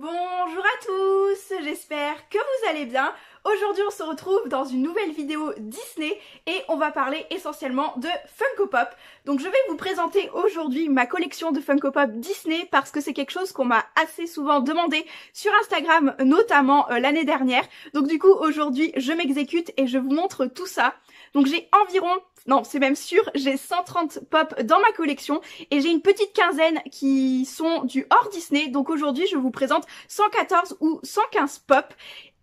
Bonjour à tous, j'espère que vous allez bien. Aujourd'hui on se retrouve dans une nouvelle vidéo Disney et on va parler essentiellement de Funko Pop. Donc je vais vous présenter aujourd'hui ma collection de Funko Pop Disney parce que c'est quelque chose qu'on m'a assez souvent demandé sur Instagram notamment euh, l'année dernière. Donc du coup aujourd'hui je m'exécute et je vous montre tout ça. Donc j'ai environ, non c'est même sûr, j'ai 130 pop dans ma collection et j'ai une petite quinzaine qui sont du hors Disney. Donc aujourd'hui je vous présente 114 ou 115 pop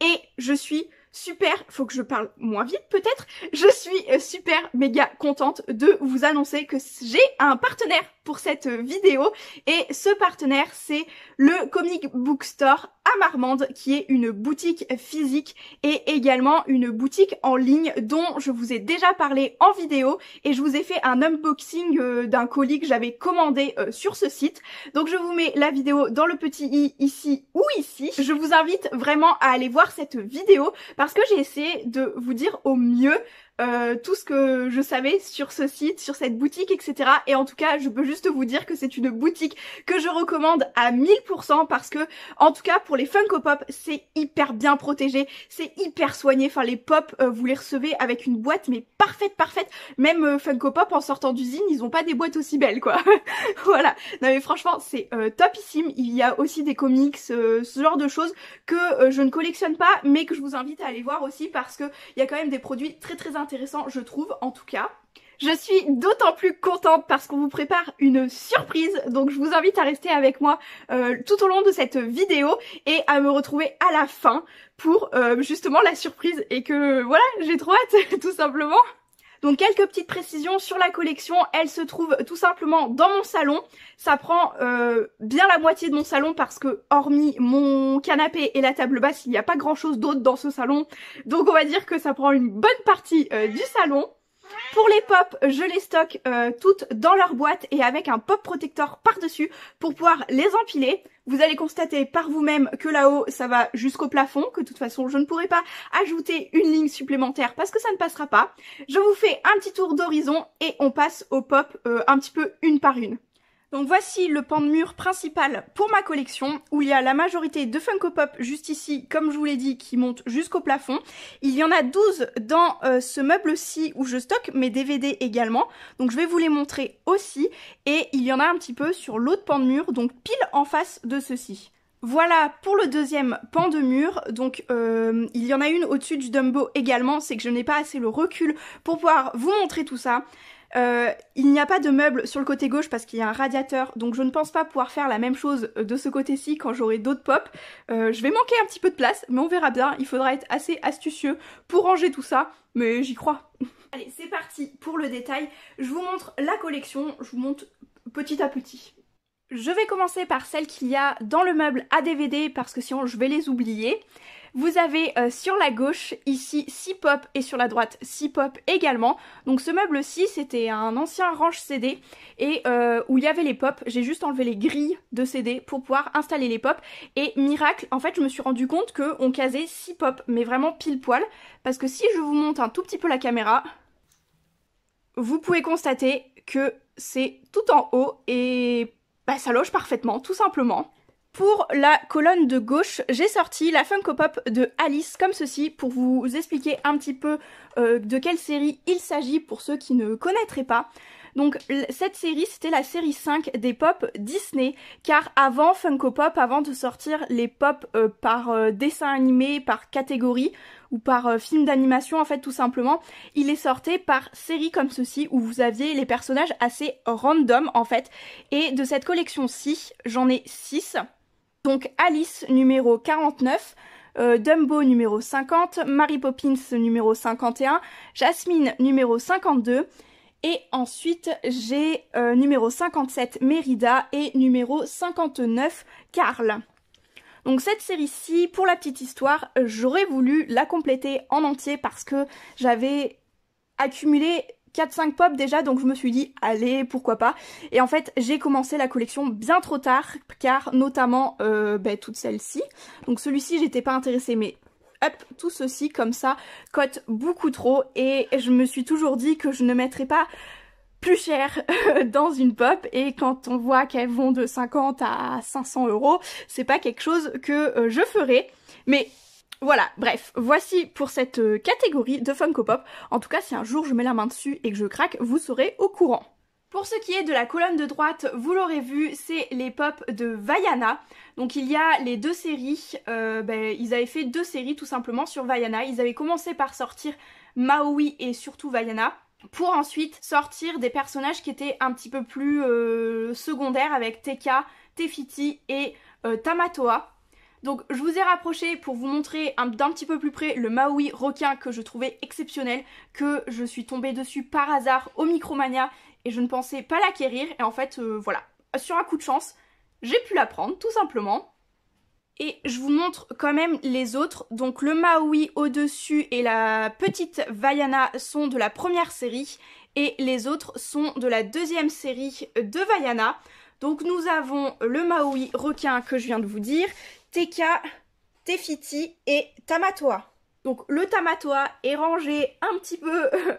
et je suis super, faut que je parle moins vite peut-être, je suis euh, super méga contente de vous annoncer que j'ai un partenaire pour cette euh, vidéo et ce partenaire c'est le Comic Book Store à Marmande qui est une boutique physique et également une boutique en ligne dont je vous ai déjà parlé en vidéo et je vous ai fait un unboxing euh, d'un colis que j'avais commandé euh, sur ce site. Donc je vous mets la vidéo dans le petit i ici ou ici. Je vous invite vraiment à aller voir cette vidéo parce que j'ai essayé de vous dire au mieux euh, tout ce que je savais sur ce site, sur cette boutique, etc. Et en tout cas, je peux juste vous dire que c'est une boutique que je recommande à 1000% parce que, en tout cas, pour les Funko Pop, c'est hyper bien protégé, c'est hyper soigné. Enfin, les pop, euh, vous les recevez avec une boîte, mais parfaite, parfaite. Même euh, Funko Pop, en sortant d'usine, ils ont pas des boîtes aussi belles, quoi. voilà. Non mais franchement, c'est topissime. Il y a aussi des comics, ce genre de choses que je ne collectionne pas, mais que je vous invite à aller voir aussi parce que il y a quand même des produits très très intéressants intéressant je trouve en tout cas. Je suis d'autant plus contente parce qu'on vous prépare une surprise, donc je vous invite à rester avec moi euh, tout au long de cette vidéo et à me retrouver à la fin pour euh, justement la surprise et que voilà, j'ai trop hâte tout simplement. Donc quelques petites précisions sur la collection, elle se trouve tout simplement dans mon salon. Ça prend euh, bien la moitié de mon salon parce que hormis mon canapé et la table basse, il n'y a pas grand chose d'autre dans ce salon. Donc on va dire que ça prend une bonne partie euh, du salon. Pour les pop, je les stocke euh, toutes dans leur boîte et avec un pop protecteur par-dessus pour pouvoir les empiler. Vous allez constater par vous-même que là-haut, ça va jusqu'au plafond, que de toute façon, je ne pourrai pas ajouter une ligne supplémentaire parce que ça ne passera pas. Je vous fais un petit tour d'horizon et on passe aux pop euh, un petit peu une par une. Donc voici le pan de mur principal pour ma collection, où il y a la majorité de Funko Pop juste ici, comme je vous l'ai dit, qui monte jusqu'au plafond. Il y en a 12 dans euh, ce meuble-ci où je stocke mes DVD également, donc je vais vous les montrer aussi. Et il y en a un petit peu sur l'autre pan de mur, donc pile en face de ceci. Voilà pour le deuxième pan de mur. Donc euh, il y en a une au-dessus du Dumbo également, c'est que je n'ai pas assez le recul pour pouvoir vous montrer tout ça. Euh, il n'y a pas de meubles sur le côté gauche parce qu'il y a un radiateur, donc je ne pense pas pouvoir faire la même chose euh, de ce côté-ci quand j'aurai d'autres pop. Euh, je vais manquer un petit peu de place, mais on verra bien. Il faudra être assez astucieux pour ranger tout ça, mais j'y crois. Allez, c'est parti pour le détail. Je vous montre la collection, je vous montre petit à petit. Je vais commencer par celle qu'il y a dans le meuble à DVD parce que sinon je vais les oublier. Vous avez euh, sur la gauche ici 6 pop et sur la droite 6 pop également. Donc ce meuble-ci c'était un ancien range CD et euh, où il y avait les pop. J'ai juste enlevé les grilles de CD pour pouvoir installer les pop. Et miracle, en fait je me suis rendu compte qu'on casait 6 pop mais vraiment pile poil. Parce que si je vous monte un tout petit peu la caméra, vous pouvez constater que c'est tout en haut et bah, ça loge parfaitement, tout simplement. Pour la colonne de gauche, j'ai sorti la Funko Pop de Alice comme ceci pour vous expliquer un petit peu euh, de quelle série il s'agit pour ceux qui ne connaîtraient pas. Donc cette série, c'était la série 5 des pop Disney, car avant Funko Pop, avant de sortir les pop euh, par euh, dessin animé, par catégorie, ou par euh, film d'animation en fait tout simplement. Il est sorti par série comme ceci où vous aviez les personnages assez random en fait. Et de cette collection-ci, j'en ai 6. Donc Alice numéro 49. Dumbo numéro 50, Mary Poppins numéro 51, Jasmine numéro 52, et ensuite, j'ai euh, numéro 57 Mérida et numéro 59 Karl. Donc cette série-ci, pour la petite histoire, j'aurais voulu la compléter en entier parce que j'avais accumulé 4-5 pop déjà, donc je me suis dit, allez, pourquoi pas. Et en fait, j'ai commencé la collection bien trop tard, car notamment euh, ben, toute celle-ci. Donc celui-ci, j'étais pas intéressée, mais tout ceci comme ça cote beaucoup trop et je me suis toujours dit que je ne mettrais pas plus cher dans une pop et quand on voit qu'elles vont de 50 à 500 euros, c'est pas quelque chose que euh, je ferai. Mais voilà, bref, voici pour cette euh, catégorie de Funko Pop. En tout cas, si un jour je mets la main dessus et que je craque, vous serez au courant. Pour ce qui est de la colonne de droite, vous l'aurez vu, c'est les pop de Vaiana. Donc il y a les deux séries, euh, ben, ils avaient fait deux séries tout simplement sur Vaiana. Ils avaient commencé par sortir Maui et surtout Vaiana pour ensuite sortir des personnages qui étaient un petit peu plus euh, secondaires avec Teka, Tefiti et euh, Tamatoa. Donc je vous ai rapproché pour vous montrer d'un petit peu plus près le Maui requin que je trouvais exceptionnel, que je suis tombée dessus par hasard au Micromania et je ne pensais pas l'acquérir et en fait euh, voilà, sur un coup de chance, j'ai pu la prendre tout simplement. Et je vous montre quand même les autres. Donc le Maui au-dessus et la petite Vaiana sont de la première série et les autres sont de la deuxième série de Vaiana. Donc nous avons le Maui requin que je viens de vous dire, Teka, Tefiti et Tamatoa. Donc le Tamatoa est rangé un petit peu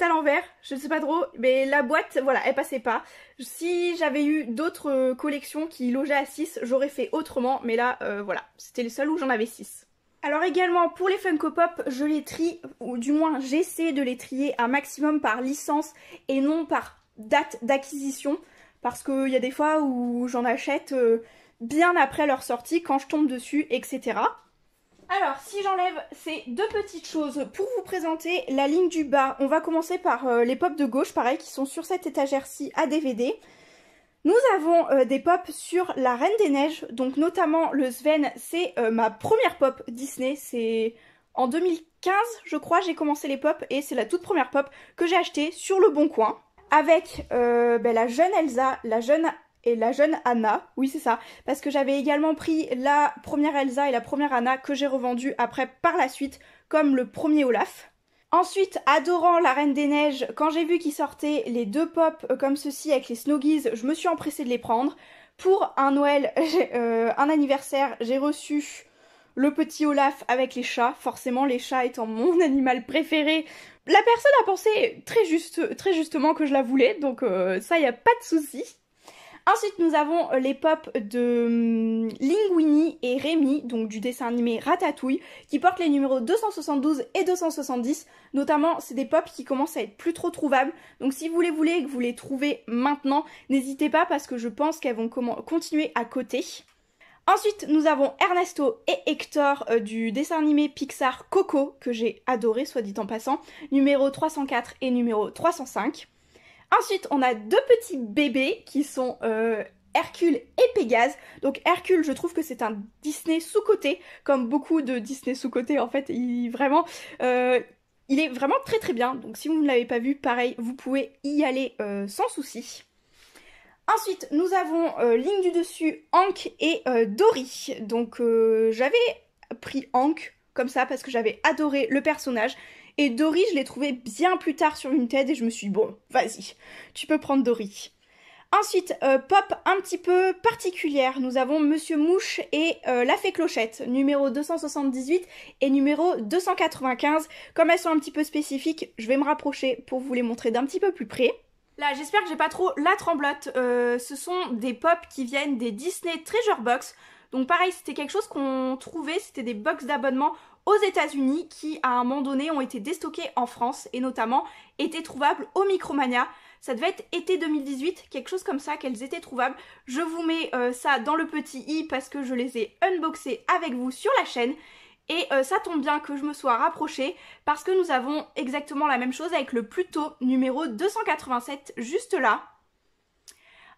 à l'envers, je ne sais pas trop, mais la boîte, voilà, elle passait pas. Si j'avais eu d'autres euh, collections qui logeaient à 6, j'aurais fait autrement, mais là, euh, voilà, c'était les seul où j'en avais 6. Alors également pour les Funko Pop, je les trie, ou du moins j'essaie de les trier un maximum par licence et non par date d'acquisition, parce qu'il y a des fois où j'en achète euh, bien après leur sortie, quand je tombe dessus, etc. Alors, si j'enlève ces deux petites choses pour vous présenter la ligne du bas, on va commencer par euh, les pop de gauche, pareil, qui sont sur cette étagère-ci à DVD. Nous avons euh, des pops sur La Reine des Neiges, donc notamment le Sven, c'est euh, ma première pop Disney, c'est en 2015, je crois, j'ai commencé les pop et c'est la toute première pop que j'ai achetée sur Le Bon Coin avec ben, la jeune Elsa, la jeune la jeune Anna. Oui, c'est ça. Parce que j'avais également pris la première Elsa et la première Anna que j'ai revendu après par la suite comme le premier Olaf. Ensuite, adorant la Reine des Neiges, quand j'ai vu qu'ils sortaient les deux pop euh, comme ceci avec les snoggies, je me suis empressée de les prendre. Pour un Noël, euh, un anniversaire, j'ai reçu le petit Olaf avec les chats, forcément les chats étant mon animal préféré. La personne a pensé très, juste, très justement que je la voulais, donc euh, ça il n'y a pas de soucis Ensuite, nous avons euh, les pops de hum, Linguini et Rémi, donc du dessin animé Ratatouille, qui portent les numéros 272 et 270. Notamment, c'est des pops qui commencent à être plus trop trouvables. Donc si vous les voulez et que vous les trouvez maintenant, n'hésitez pas parce que je pense qu'elles vont continuer à côté. Ensuite, nous avons Ernesto et Hector euh, du dessin animé Pixar Coco, que j'ai adoré, soit dit en passant, numéro 304 et numéro 305. Ensuite, on a deux petits bébés qui sont euh, Hercule et Pégase. Donc Hercule, je trouve que c'est un Disney sous-côté, comme beaucoup de Disney sous-côté en fait. Il vraiment, euh, il est vraiment très très bien. Donc si vous ne l'avez pas vu, pareil, vous pouvez y aller euh, sans souci. Ensuite, nous avons ligne du dessus Hank et Dory. Donc j'avais pris Hank comme ça parce que j'avais adoré le personnage. Et Dory, je l'ai trouvé bien plus tard sur une tête et je me suis dit, bon, vas-y, tu peux prendre Dory. Ensuite, euh, pop un petit peu particulière, nous avons Monsieur Mouche et euh, La Fée Clochette, numéro 278 et numéro 295. Comme elles sont un petit peu spécifiques, je vais me rapprocher pour vous les montrer d'un petit peu plus près. Là, j'espère que j'ai pas trop la tremblote. Euh, ce sont des pop qui viennent des Disney Treasure Box. Donc pareil, c'était quelque chose qu'on trouvait, c'était des box d'abonnement aux États-Unis qui, à un moment donné, ont été déstockés en France et notamment étaient trouvables au Micromania. Ça devait être été 2018, quelque chose comme ça, qu'elles étaient trouvables. Je vous mets euh, ça dans le petit i parce que je les ai unboxées avec vous sur la chaîne. Et euh, ça tombe bien que je me sois rapprochée parce que nous avons exactement la même chose avec le Pluto numéro 287 juste là.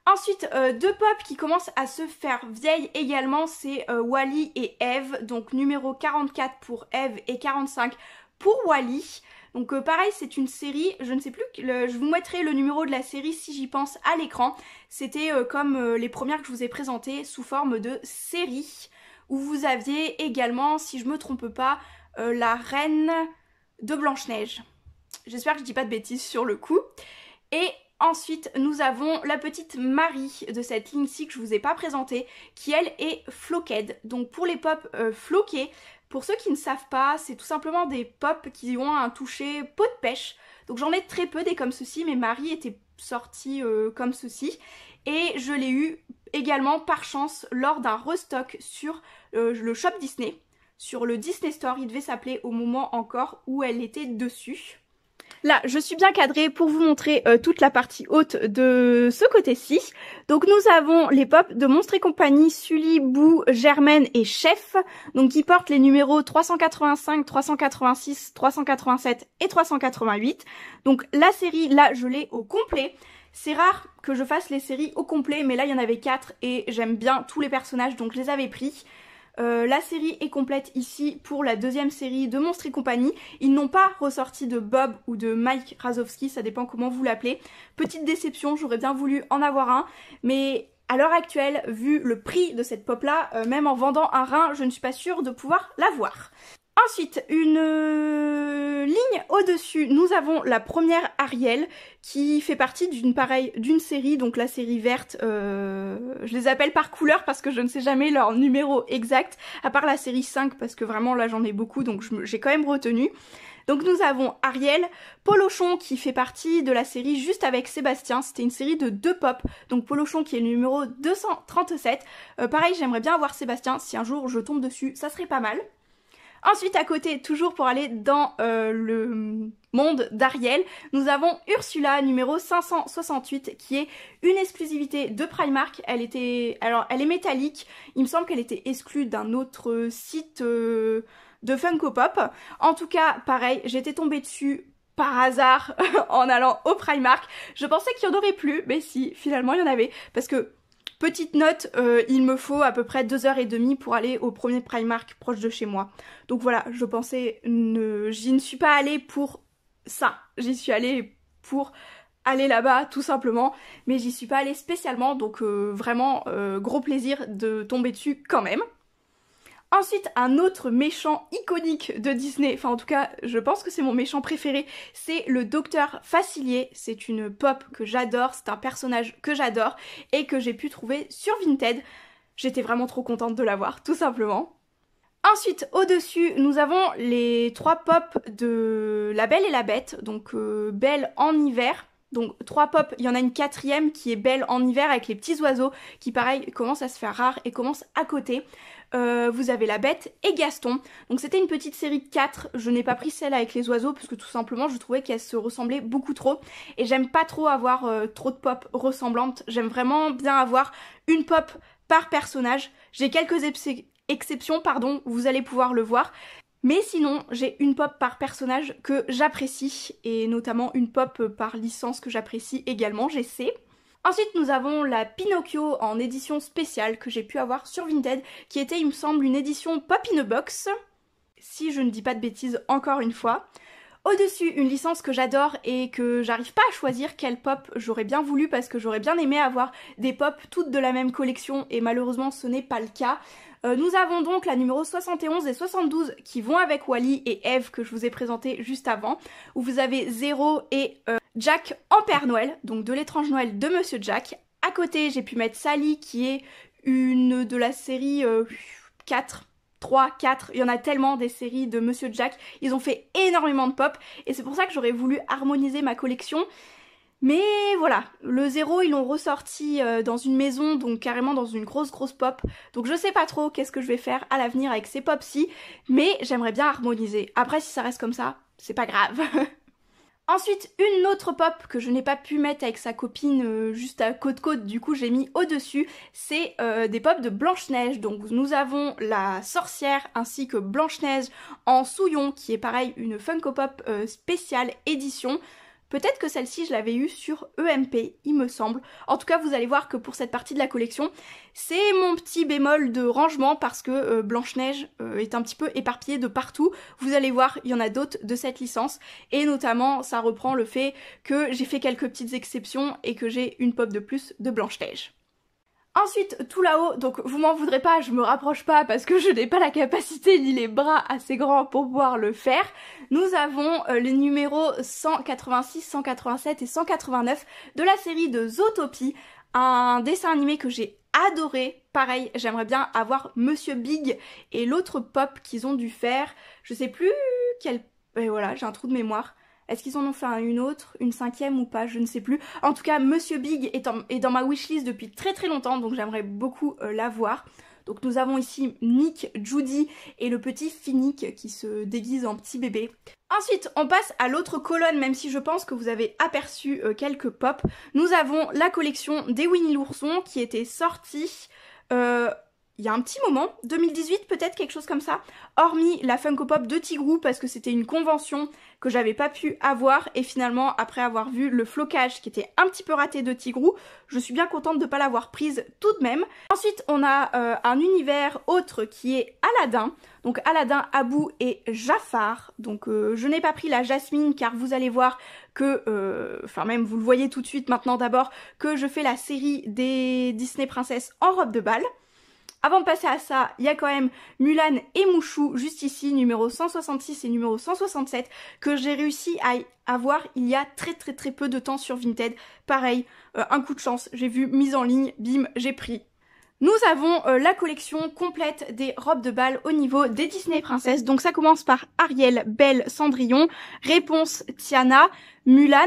Ensuite, euh, deux pop qui commencent à se faire vieilles également, c'est euh, Wally et Eve. Donc numéro 44 pour Eve et 45 pour Wally. Donc euh, pareil, c'est une série, je ne sais plus, je vous mettrai le numéro de la série si j'y pense à l'écran. C'était comme les premières que je vous ai présentées sous forme de série, où vous aviez également, si je me trompe pas, la reine de Blanche-Neige. J'espère que je dis pas de bêtises sur le coup. Et Ensuite, nous avons la petite Marie de cette ligne-ci que je vous ai pas présentée, qui elle est floquée. Donc pour les pops euh, floqués, pour ceux qui ne savent pas, c'est tout simplement des pops qui ont un toucher peau de pêche. Donc j'en ai très peu des comme ceci, mais Marie était sortie euh, comme ceci. Et je l'ai eu également par chance lors d'un restock sur euh, le shop Disney. Sur le Disney Store, il devait s'appeler au moment encore où elle était dessus. Là, je suis bien cadrée pour vous montrer euh, toute la partie haute de ce côté-ci. Donc nous avons les pop de Monstre et compagnie, Sully, Bou, Germaine et Chef, donc qui portent les numéros 385, 386, 387 et 388. Donc la série, là, je l'ai au complet. C'est rare que je fasse les séries au complet, mais là, il y en avait quatre et j'aime bien tous les personnages, donc je les avais pris. Euh, la série est complète ici pour la deuxième série de Monstres et compagnie. Ils n'ont pas ressorti de Bob ou de Mike Razowski, ça dépend comment vous l'appelez. Petite déception, j'aurais bien voulu en avoir un, mais à l'heure actuelle, vu le prix de cette pop là, euh, même en vendant un rein, je ne suis pas sûre de pouvoir l'avoir. Ensuite, une euh, ligne au-dessus, nous avons la première Ariel qui fait partie d'une pareille d'une série, donc la série verte. Euh, je les appelle par couleur parce que je ne sais jamais leur numéro exact, à part la série 5 parce que vraiment là j'en ai beaucoup, donc j'ai quand même retenu. Donc nous avons Ariel, Polochon qui fait partie de la série juste avec Sébastien, c'était une série de deux pop, donc Polochon qui est le numéro 237. Euh, pareil, j'aimerais bien avoir Sébastien, si un jour je tombe dessus, ça serait pas mal. Ensuite, à côté, toujours pour aller dans euh, le monde d'Ariel, nous avons Ursula numéro 568 qui est une exclusivité de Primark. Elle était, alors, elle est métallique. Il me semble qu'elle était exclue d'un autre site euh, de Funko Pop. En tout cas, pareil, j'étais tombée dessus par hasard en allant au Primark. Je pensais qu'il y en aurait plus, mais si, finalement il y en avait parce que Petite note, euh, il me faut à peu près 2 et demie pour aller au premier Primark proche de chez moi. Donc voilà, je pensais, ne... j'y ne suis pas allée pour ça. J'y suis allée pour aller là-bas tout simplement, mais j'y suis pas allée spécialement, donc euh, vraiment euh, gros plaisir de tomber dessus quand même. Ensuite, un autre méchant iconique de Disney, enfin en tout cas, je pense que c'est mon méchant préféré, c'est le docteur Facilier. C'est une pop que j'adore, c'est un personnage que j'adore et que j'ai pu trouver sur Vinted. J'étais vraiment trop contente de l'avoir, tout simplement. Ensuite, au-dessus, nous avons les trois pops de La Belle et la Bête, donc euh, Belle en hiver. Donc trois pops, il y en a une quatrième qui est belle en hiver avec les petits oiseaux qui pareil commencent à se faire rare et commencent à côté. Euh, vous avez la bête et Gaston. Donc c'était une petite série de 4, je n'ai pas pris celle avec les oiseaux parce que tout simplement je trouvais qu'elle se ressemblait beaucoup trop et j'aime pas trop avoir euh, trop de pop ressemblantes, j'aime vraiment bien avoir une pop par personnage. J'ai quelques exceptions, pardon, vous allez pouvoir le voir. Mais sinon, j'ai une pop par personnage que j'apprécie, et notamment une pop par licence que j'apprécie également, j'essaie. Ensuite, nous avons la Pinocchio en édition spéciale que j'ai pu avoir sur Vinted, qui était, il me semble, une édition Pop in a Box, si je ne dis pas de bêtises encore une fois. Au-dessus, une licence que j'adore et que j'arrive pas à choisir quelle pop j'aurais bien voulu parce que j'aurais bien aimé avoir des pop toutes de la même collection et malheureusement ce n'est pas le cas. Euh, nous avons donc la numéro 71 et 72 qui vont avec Wally et Eve que je vous ai présenté juste avant, où vous avez Zéro et euh, Jack en Père Noël, donc de l'étrange Noël de Monsieur Jack. À côté, j'ai pu mettre Sally qui est une de la série 4, 3, 4, il y en a tellement des séries de Monsieur Jack, ils ont fait énormément de pop et c'est pour ça que j'aurais voulu harmoniser ma collection mais voilà, le zéro, ils l'ont ressorti euh, dans une maison, donc carrément dans une grosse grosse pop. Donc je sais pas trop qu'est-ce que je vais faire à l'avenir avec ces pops-ci, mais j'aimerais bien harmoniser. Après, si ça reste comme ça, c'est pas grave. Ensuite, une autre pop que je n'ai pas pu mettre avec sa copine euh, juste à côte-côte, du coup j'ai mis au-dessus, c'est euh, des pops de Blanche-Neige. Donc nous avons la sorcière ainsi que Blanche-Neige en souillon, qui est pareil une Funko Pop spéciale édition. Peut-être que celle-ci, je l'avais eue sur EMP, il me semble. En tout cas, vous allez voir que pour cette partie de la collection, c'est mon petit bémol de rangement parce que euh, Blanche-Neige euh, est un petit peu éparpillée de partout. Vous allez voir, il y en a d'autres de cette licence. Et notamment, ça reprend le fait que j'ai fait quelques petites exceptions et que j'ai une pop de plus de Blanche-Neige. Ensuite, tout là-haut, donc vous m'en voudrez pas, je me rapproche pas parce que je n'ai pas la capacité ni les bras assez grands pour pouvoir le faire. Nous avons euh, les numéros 186, 187 et 189 de la série de Zootopie, un dessin animé que j'ai adoré. Pareil, j'aimerais bien avoir Monsieur Big et l'autre pop qu'ils ont dû faire. Je sais plus quel... Et voilà, j'ai un trou de mémoire. Est-ce qu'ils en ont fait une autre, une cinquième ou pas Je ne sais plus. En tout cas, Monsieur Big est, dans ma wishlist depuis très très longtemps, donc j'aimerais beaucoup l'avoir. Euh, la voir. Donc nous avons ici Nick, Judy et le petit Finnick qui se déguise en petit bébé. Ensuite, on passe à l'autre colonne, même si je pense que vous avez aperçu euh, quelques pop. Nous avons la collection des Winnie l'ourson qui était sortie... Euh, il y a un petit moment, 2018 peut-être, quelque chose comme ça, hormis la Funko Pop de Tigrou parce que c'était une convention que j'avais pas pu avoir et finalement après avoir vu le flocage qui était un petit peu raté de Tigrou, je suis bien contente de ne pas l'avoir prise tout de même. Ensuite on a euh, un univers autre qui est Aladdin, donc Aladdin, Abu et Jafar, donc euh, je n'ai pas pris la Jasmine car vous allez voir que, euh, enfin même vous le voyez tout de suite maintenant d'abord, que je fais la série des Disney princesses en robe de balle. Avant de passer à ça, il y a quand même Mulan et Mouchou, juste ici, numéro 166 et numéro 167, que j'ai réussi à avoir il y a très très très peu de temps sur Vinted. Pareil, euh, un coup de chance, j'ai vu mise en ligne, bim, j'ai pris. Nous avons euh, la collection complète des robes de bal au niveau des Disney princesses. Donc ça commence par Ariel, Belle, Cendrillon, Réponse, Tiana, Mulan,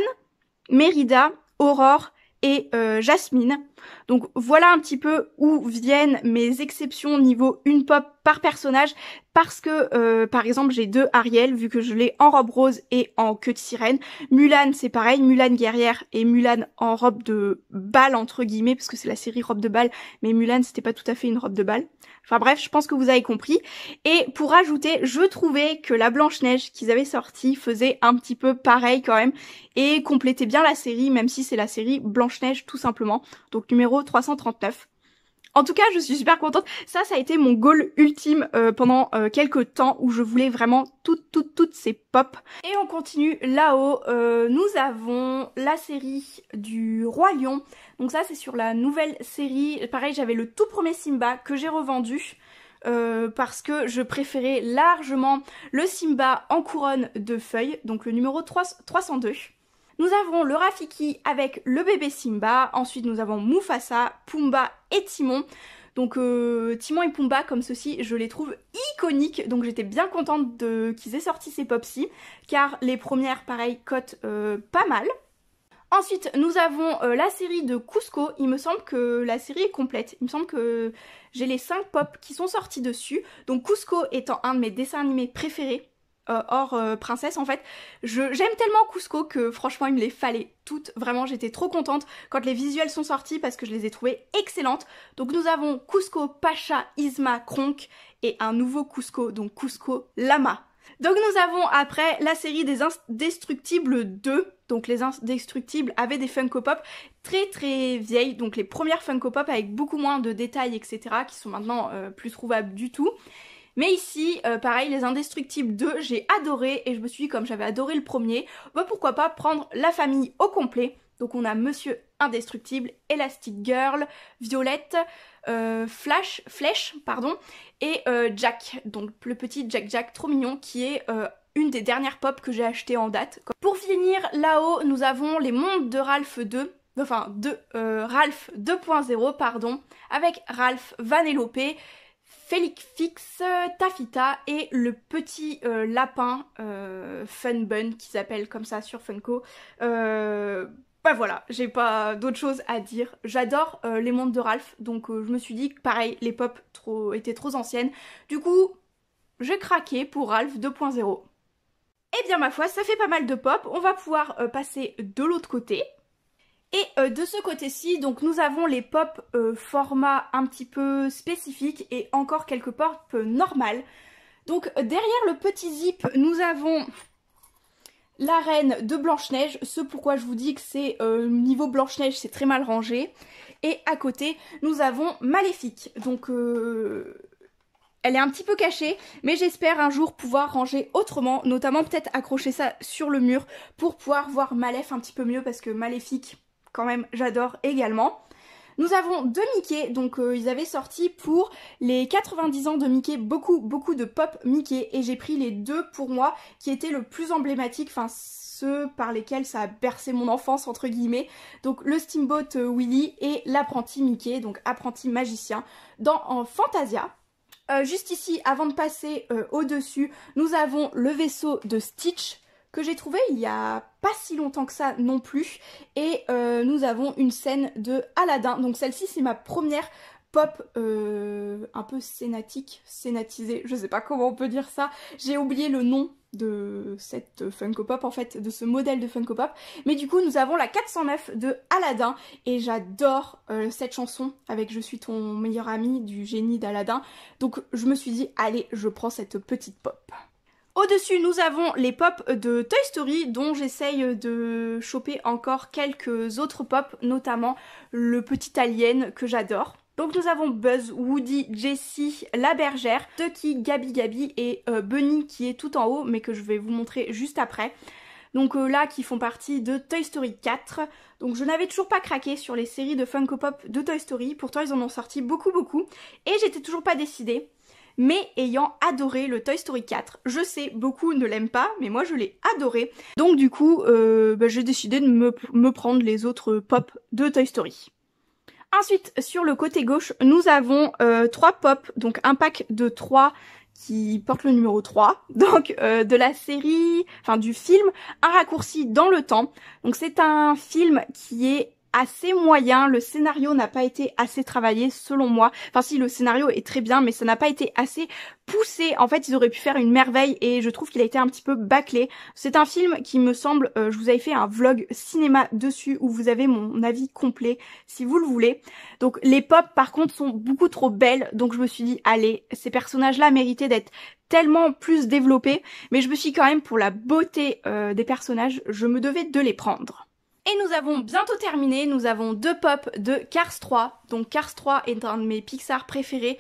Mérida, Aurore et euh, Jasmine. Donc voilà un petit peu où viennent mes exceptions niveau une pop par personnage parce que euh, par exemple j'ai deux Ariel vu que je l'ai en robe rose et en queue de sirène. Mulan c'est pareil, Mulan guerrière et Mulan en robe de balle entre guillemets parce que c'est la série robe de balle mais Mulan c'était pas tout à fait une robe de balle. Enfin bref, je pense que vous avez compris. Et pour ajouter, je trouvais que la Blanche-Neige qu'ils avaient sortie faisait un petit peu pareil quand même et complétait bien la série même si c'est la série Blanche-Neige tout simplement. Donc numéro 339. En tout cas, je suis super contente. Ça, ça a été mon goal ultime euh, pendant euh, quelques temps où je voulais vraiment toutes, toutes, toutes ces pop. Et on continue là-haut. Euh, nous avons la série du Roi Lion. Donc ça, c'est sur la nouvelle série. Pareil, j'avais le tout premier Simba que j'ai revendu. parce que je préférais largement le Simba en couronne de feuilles, donc le numéro 3, 302. Nous avons le Rafiki avec le bébé Simba, ensuite nous avons Mufasa, Pumba et Timon. Donc euh, Timon et Pumba comme ceci, je les trouve iconiques, donc j'étais bien contente de... qu'ils aient sorti ces pops-ci, car les premières, pareil, cotent euh, pas mal. Ensuite, nous avons euh, la série de Cusco. Il me semble que la série est complète. Il me semble que j'ai les 5 pops qui sont sortis dessus. Donc Cusco étant un de mes dessins animés préférés, hors euh, euh, princesse en fait. j'aime tellement Cusco que franchement il me les fallait toutes. Vraiment j'étais trop contente quand les visuels sont sortis parce que je les ai trouvées excellentes. Donc nous avons Cusco, Pacha, Isma, Kronk et un nouveau Cusco, donc Cusco Lama. Donc nous avons après la série des Indestructibles 2. Donc les Indestructibles avaient des Funko Pop très très vieilles, donc les premières Funko Pop avec beaucoup moins de détails, etc., qui sont maintenant euh, plus trouvables du tout. Mais ici, euh, pareil, les Indestructibles 2, j'ai adoré et je me suis dit, comme j'avais adoré le premier, bah pourquoi pas prendre la famille au complet. Donc on a Monsieur Indestructible, Elastic Girl, Violette, euh, Flash, Flèche, pardon, et euh, Jack. Donc le petit Jack Jack trop mignon qui est une des dernières pop que j'ai achetées en date. Pour finir, là-haut, nous avons les mondes de Ralph 2 enfin de Ralph 2.0 pardon, avec Ralph Vanellope fix, Tafita et le petit euh, lapin funbun euh, Fun Bun qui s'appelle comme ça sur Funko. Euh, bah voilà, j'ai pas d'autre chose à dire. J'adore les mondes de Ralph, donc je me suis dit que pareil, les pop étaient trop anciennes. Du coup, j'ai craqué pour Ralph 2.0. Eh bien ma foi, ça fait pas mal de pop. On va pouvoir passer de l'autre côté. Et euh, de ce côté-ci, donc nous avons les pop euh, format un petit peu spécifique et encore quelques pop euh, normales. Donc derrière le petit zip, nous avons la reine de Blanche-Neige, ce pourquoi je vous dis que c'est niveau Blanche-Neige, c'est très mal rangé. Et à côté, nous avons Maléfique. Donc elle est un petit peu cachée, mais j'espère un jour pouvoir ranger autrement, notamment peut-être accrocher ça sur le mur pour pouvoir voir Maléf un petit peu mieux parce que Maléfique, quand même j'adore également. Nous avons deux Mickey, donc euh, ils avaient sorti pour les 90 ans de Mickey beaucoup beaucoup de pop Mickey et j'ai pris les deux pour moi qui étaient le plus emblématique, enfin ceux par lesquels ça a bercé mon enfance entre guillemets. Donc le Steamboat euh, Willy et l'apprenti Mickey, donc apprenti magicien dans Fantasia. Euh, juste ici, avant de passer au-dessus, nous avons le vaisseau de Stitch que j'ai trouvé il y a pas si longtemps que ça non plus. Et euh, nous avons une scène de Aladdin. Donc celle-ci, c'est ma première pop euh, un peu scénatique, scénatisée, je sais pas comment on peut dire ça. J'ai oublié le nom de cette Funko Pop en fait, de ce modèle de Funko Pop. Mais du coup, nous avons la 409 de Aladdin et j'adore euh, cette chanson avec Je suis ton meilleur ami du génie d'Aladdin. Donc je me suis dit allez, je prends cette petite pop. Au-dessus, nous avons les pops de Toy Story, dont j'essaye de choper encore quelques autres pops, notamment le petit alien que j'adore. Donc nous avons Buzz, Woody, Jessie, la bergère, Tucky, Gabi Gabi et euh, Bunny qui est tout en haut mais que je vais vous montrer juste après. Donc euh, là qui font partie de Toy Story 4. Donc je n'avais toujours pas craqué sur les séries de Funko Pop de Toy Story, pourtant ils en ont sorti beaucoup beaucoup et j'étais toujours pas décidée mais ayant adoré le Toy Story 4. Je sais, beaucoup ne l'aiment pas, mais moi je l'ai adoré. Donc du coup, euh, bah, j'ai décidé de me, prendre les autres pop de Toy Story. Ensuite, sur le côté gauche, nous avons euh, trois pop, donc un pack de trois qui porte le numéro 3, donc euh, de la série, enfin du film, un raccourci dans le temps. Donc c'est un film qui est assez moyen, le scénario n'a pas été assez travaillé selon moi. Enfin si le scénario est très bien mais ça n'a pas été assez poussé. En fait, ils auraient pu faire une merveille et je trouve qu'il a été un petit peu bâclé. C'est un film qui me semble euh, je vous avais fait un vlog cinéma dessus où vous avez mon avis complet si vous le voulez. Donc les pop par contre sont beaucoup trop belles donc je me suis dit allez, ces personnages là méritaient d'être tellement plus développés mais je me suis quand même pour la beauté euh, des personnages, je me devais de les prendre. Et nous avons bientôt terminé, nous avons deux pop de Cars 3. Donc Cars 3 est un de mes Pixar préférés.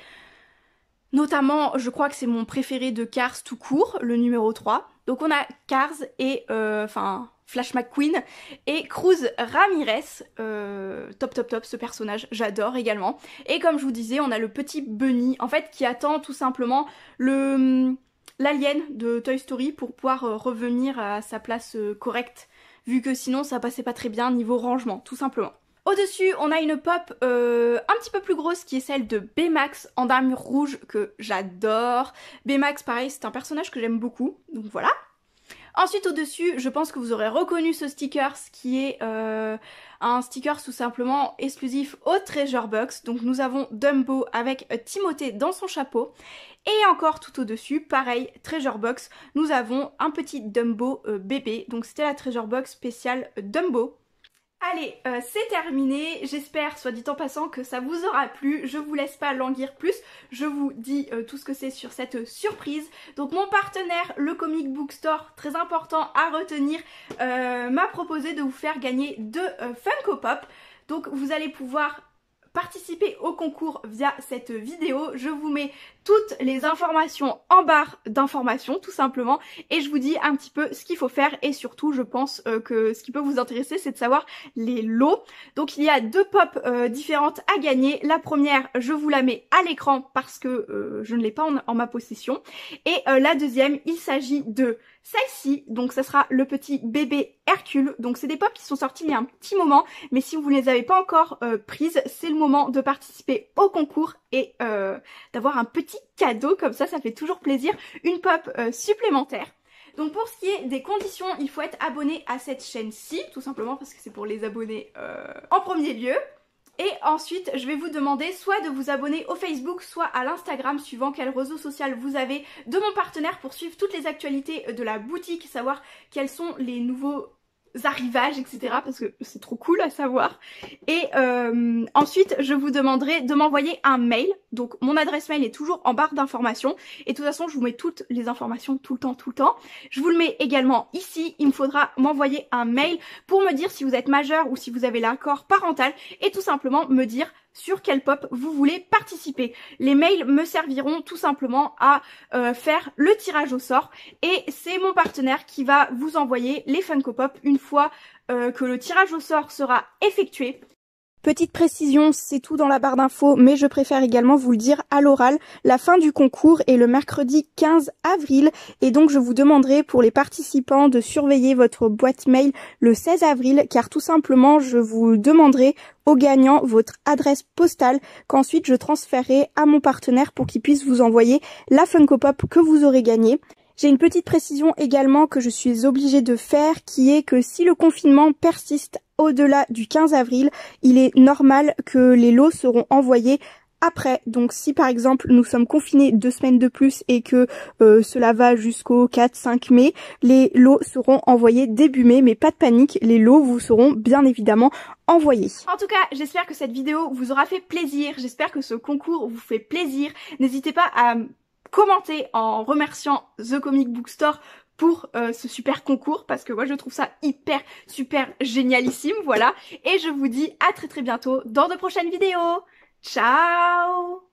Notamment, je crois que c'est mon préféré de Cars tout court, le numéro 3. Donc on a Cars et euh, enfin Flash McQueen et Cruz Ramirez. Euh, top top top ce personnage, j'adore également. Et comme je vous disais, on a le petit Bunny en fait qui attend tout simplement le l'alien de Toy Story pour pouvoir euh, revenir à sa place correcte vu que sinon ça passait pas très bien niveau rangement, tout simplement. Au-dessus, on a une pop euh, un petit peu plus grosse qui est celle de Baymax en armure rouge que j'adore. Baymax, pareil, c'est un personnage que j'aime beaucoup, donc voilà. Ensuite, au-dessus, je pense que vous aurez reconnu ce sticker, ce qui est euh, un sticker tout simplement exclusif au Treasure Box. Donc nous avons Dumbo avec euh, Timothée dans son chapeau. Et encore tout au-dessus, pareil, Treasure Box, nous avons un petit Dumbo euh, bébé. Donc c'était la Treasure Box spéciale euh, Dumbo. Allez, euh, c'est terminé. J'espère, soit dit en passant, que ça vous aura plu. Je vous laisse pas languir plus. Je vous dis euh, tout ce que c'est sur cette surprise. Donc mon partenaire, le Comic Book Store, très important à retenir, euh, m'a proposé de vous faire gagner deux Funko Pop. Donc vous allez pouvoir participer au concours via cette vidéo. Je vous mets toutes les informations en barre d'informations tout simplement et je vous dis un petit peu ce qu'il faut faire et surtout je pense euh, que ce qui peut vous intéresser c'est de savoir les lots. Donc il y a deux pop euh, différentes à gagner. La première je vous la mets à l'écran parce que euh, je ne l'ai pas en, ma possession et la deuxième il s'agit de celle-ci, donc ça sera le petit bébé Hercule. Donc c'est des pops qui sont sortis il y a un petit moment, mais si vous ne les avez pas encore prises, c'est le moment de participer au concours et euh, d'avoir un petit cadeau comme ça, ça fait toujours plaisir, une pop euh, supplémentaire. Donc pour ce qui est des conditions, il faut être abonné à cette chaîne-ci, tout simplement parce que c'est pour les abonnés euh, en premier lieu. Et ensuite, je vais vous demander soit de vous abonner au Facebook, soit à l'Instagram, suivant quel réseau social vous avez de mon partenaire pour suivre toutes les actualités de la boutique, savoir quels sont les nouveaux arrivages, etc. Parce que c'est trop cool à savoir. Et euh, ensuite, je vous demanderai de m'envoyer un mail. Donc mon adresse mail est toujours en barre d'informations. Et de toute façon, je vous mets toutes les informations tout le temps, tout le temps. Je vous le mets également ici. Il me faudra m'envoyer un mail pour me dire si vous êtes majeur ou si vous avez l'accord parental. Et tout simplement me dire sur quel pop vous voulez participer. Les mails me serviront tout simplement à euh, faire le tirage au sort et c'est mon partenaire qui va vous envoyer les Funko Pop une fois euh, que le tirage au sort sera effectué. Petite précision, c'est tout dans la barre d'infos, mais je préfère également vous le dire à l'oral. La fin du concours est le mercredi 15 avril et donc je vous demanderai pour les participants de surveiller votre boîte mail le 16 avril car tout simplement je vous demanderai au gagnant votre adresse postale qu'ensuite je transférerai à mon partenaire pour qu'il puisse vous envoyer la Funko Pop que vous aurez gagnée. J'ai une petite précision également que je suis obligée de faire qui est que si le confinement persiste au-delà du 15 avril, il est normal que les lots seront envoyés après. Donc si par exemple nous sommes confinés deux semaines de plus et que euh, cela va jusqu'au 4-5 mai, les lots seront envoyés début mai, mais pas de panique, les lots vous seront bien évidemment envoyés. En tout cas, j'espère que cette vidéo vous aura fait plaisir, j'espère que ce concours vous fait plaisir. N'hésitez pas à commenter en remerciant The Comic Book Store pour euh, ce super concours parce que moi je trouve ça hyper super génialissime voilà et je vous dis à très très bientôt dans de prochaines vidéos ciao